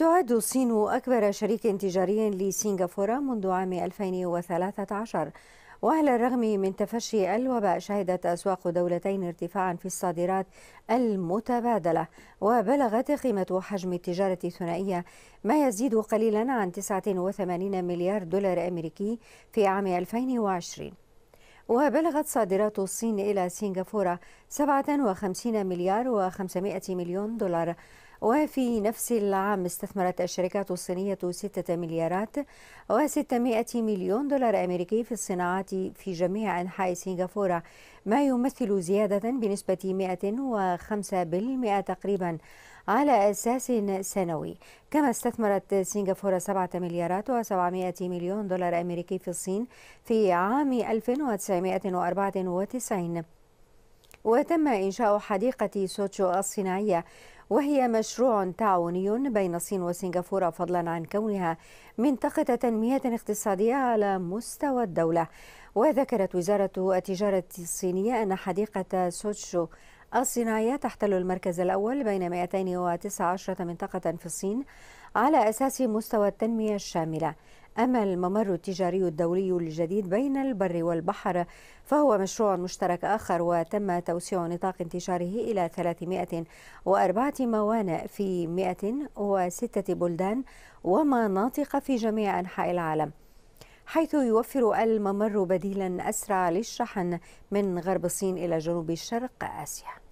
تعد الصين أكبر شريك تجاري لسنغافورة منذ عام 2013 وعلى الرغم من تفشي الوباء شهدت أسواق دولتين ارتفاعا في الصادرات المتبادلة وبلغت قيمة حجم التجارة الثنائية ما يزيد قليلا عن 89 مليار دولار أمريكي في عام 2020 وبلغت صادرات الصين إلى سنغافورة 57 مليار و500 مليون دولار وفي نفس العام استثمرت الشركات الصينية 6 مليارات و600 مليون دولار أمريكي في الصناعات في جميع أنحاء سنغافورة ما يمثل زيادة بنسبة 105% تقريبا على أساس سنوي كما استثمرت سنغافورة 7 مليارات و700 مليون دولار أمريكي في الصين في عام 1994 وتم إنشاء حديقة سوتشو الصناعية وهي مشروع تعاوني بين الصين وسنغافورة فضلا عن كونها منطقة تنمية اقتصادية على مستوى الدولة وذكرت وزارة التجارة الصينية أن حديقة سوتشو الصناعية تحتل المركز الأول بين 219 منطقة في الصين على أساس مستوى التنمية الشاملة أما الممر التجاري الدولي الجديد بين البر والبحر فهو مشروع مشترك آخر وتم توسيع نطاق انتشاره إلى 304 موانئ في 106 بلدان ومناطق في جميع أنحاء العالم حيث يوفر الممر بديلا أسرع للشحن من غرب الصين إلى جنوب شرق آسيا